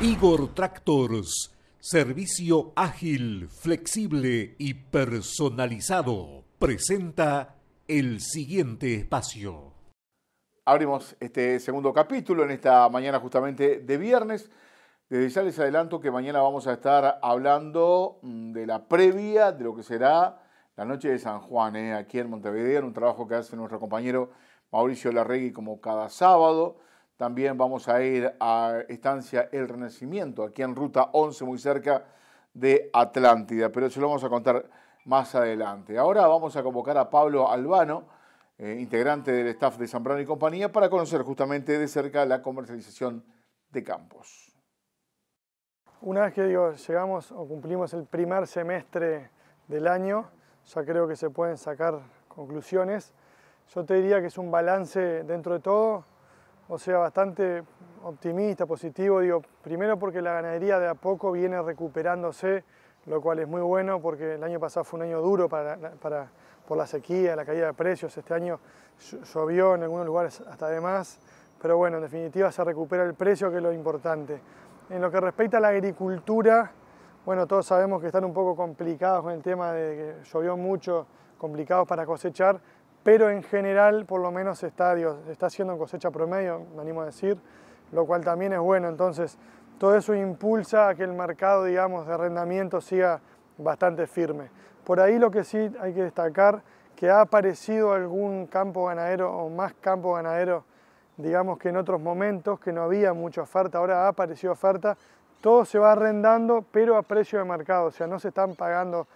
Igor Tractors. Servicio ágil, flexible y personalizado. Presenta el siguiente espacio. Abrimos este segundo capítulo en esta mañana justamente de viernes. Desde ya les adelanto que mañana vamos a estar hablando mm, de la previa de lo que será la noche de San Juan, eh, aquí en Montevideo, en un trabajo que hace nuestro compañero Mauricio Larregui como cada sábado. También vamos a ir a Estancia El Renacimiento, aquí en Ruta 11, muy cerca de Atlántida, pero eso lo vamos a contar más adelante. Ahora vamos a convocar a Pablo Albano, eh, integrante del staff de Zambrano y compañía, para conocer justamente de cerca la comercialización de campos. Una vez que llegamos o cumplimos el primer semestre del año, ya creo que se pueden sacar conclusiones. Yo te diría que es un balance dentro de todo o sea, bastante optimista, positivo, digo, primero porque la ganadería de a poco viene recuperándose, lo cual es muy bueno porque el año pasado fue un año duro para, para, por la sequía, la caída de precios, este año llovió en algunos lugares hasta además. pero bueno, en definitiva se recupera el precio, que es lo importante. En lo que respecta a la agricultura, bueno, todos sabemos que están un poco complicados con el tema de que llovió mucho, complicados para cosechar, pero en general por lo menos estadios, está haciendo cosecha promedio, me animo a decir, lo cual también es bueno. Entonces, todo eso impulsa a que el mercado, digamos, de arrendamiento siga bastante firme. Por ahí lo que sí hay que destacar, que ha aparecido algún campo ganadero o más campo ganadero, digamos que en otros momentos, que no había mucha oferta, ahora ha aparecido oferta, todo se va arrendando, pero a precio de mercado, o sea, no se están pagando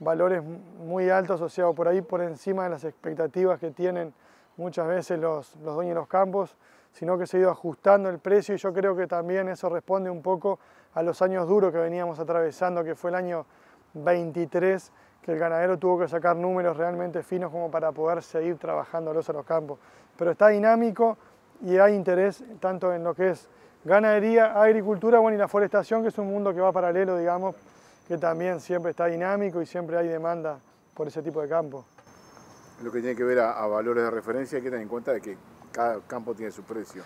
valores muy altos o sea, por ahí por encima de las expectativas que tienen muchas veces los, dueños de los campos, sino que se ha ido ajustando el precio y yo creo que también eso responde un poco a los años duros que veníamos atravesando, que fue el año 23, que el ganadero tuvo que sacar números realmente finos como para poder seguir trabajándolos a los campos. Pero está dinámico y hay interés tanto en lo que es ganadería, agricultura, bueno, y la forestación, que es un mundo que va paralelo, digamos, que también siempre está dinámico y siempre hay demanda por ese tipo de campo. Lo que tiene que ver a, valores de referencia hay que tener en cuenta de que cada campo tiene su precio.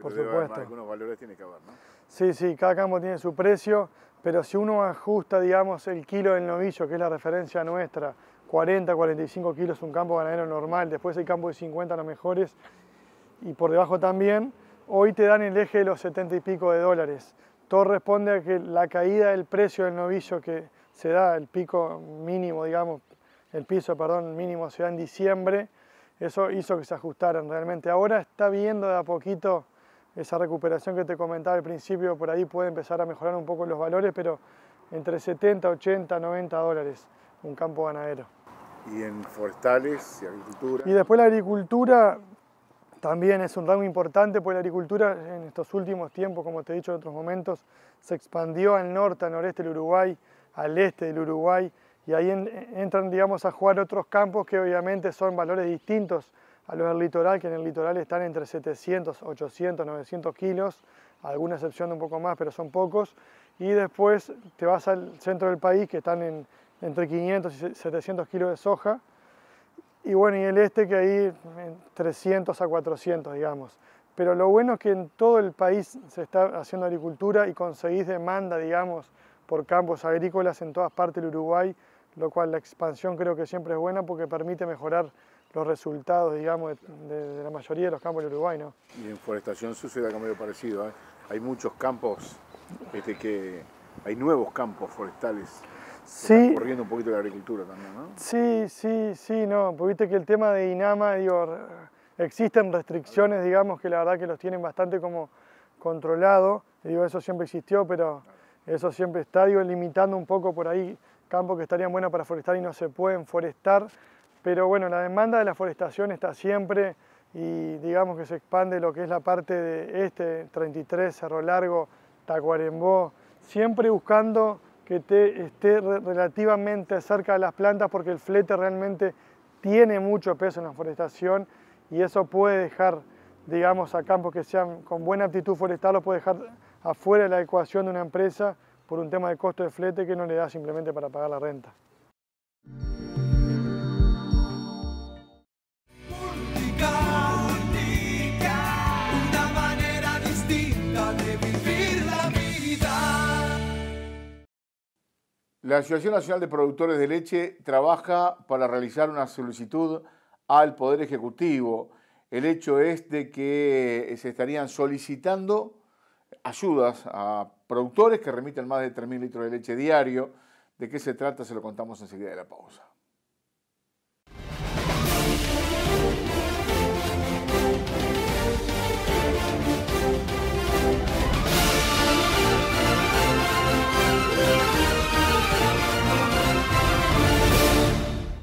por supuesto. algunos valores tiene que haber, ¿no? Sí, sí, cada campo tiene su precio, pero si uno ajusta, digamos, el kilo del novillo, que es la referencia nuestra, 40, 45 kilos un campo ganadero normal, después hay campo de 50 los mejores y por debajo también, hoy te dan el eje de los 70 y pico de dólares. Todo responde a que la caída del precio del novillo que se da, el pico mínimo, digamos, el piso, perdón, mínimo se da en diciembre, eso hizo que se ajustaran realmente. Ahora está viendo de a poquito esa recuperación que te comentaba al principio, por ahí puede empezar a mejorar un poco los valores, pero entre 70, 80, 90 dólares un campo ganadero. ¿Y en forestales y agricultura? Y después la agricultura también es un rango importante porque la agricultura en estos últimos tiempos, como te he dicho en otros momentos, se expandió al norte, al noreste del Uruguay, al este del Uruguay, y ahí entran, digamos, a jugar otros campos que obviamente son valores distintos a los del litoral, que en el litoral están entre 700, 800, 900 kilos, alguna excepción de un poco más, pero son pocos, y después te vas al centro del país, que están entre 500 y 700 kilos de soja, y bueno, y el este que ahí 300 a 400, digamos. Pero lo bueno es que en todo el país se está haciendo agricultura y conseguís demanda, digamos, por campos agrícolas en todas partes del Uruguay, lo cual la expansión creo que siempre es buena porque permite mejorar los resultados, digamos, de, la mayoría de los campos del Uruguay, Y en forestación sucede algo medio parecido, ¿eh? Hay muchos campos este, que... Hay nuevos campos forestales Sí. Corriendo un poquito la agricultura también, ¿no? Sí, sí, sí, no. Pues viste que el tema de INAMA, digo, existen restricciones, digamos, que la verdad que los tienen bastante como controlado. Digo, eso siempre existió, pero eso siempre está, digo, limitando un poco por ahí campos que estarían buenos para forestar y no se pueden forestar. Pero bueno, la demanda de la forestación está siempre y digamos que se expande lo que es la parte de este, 33, Cerro Largo, Tacuarembó, siempre buscando que esté relativamente cerca de las plantas porque el flete realmente tiene mucho peso en la forestación y eso puede dejar, digamos, a campos que sean con buena aptitud forestal, lo puede dejar afuera de la ecuación de una empresa por un tema de costo de flete que no le da simplemente para pagar la renta. La Asociación Nacional de Productores de Leche trabaja para realizar una solicitud al Poder Ejecutivo. El hecho es de que eh, se estarían solicitando ayudas a productores que remiten más de 3.000 litros de leche diario. ¿De qué se trata? Se lo contamos enseguida de la pausa.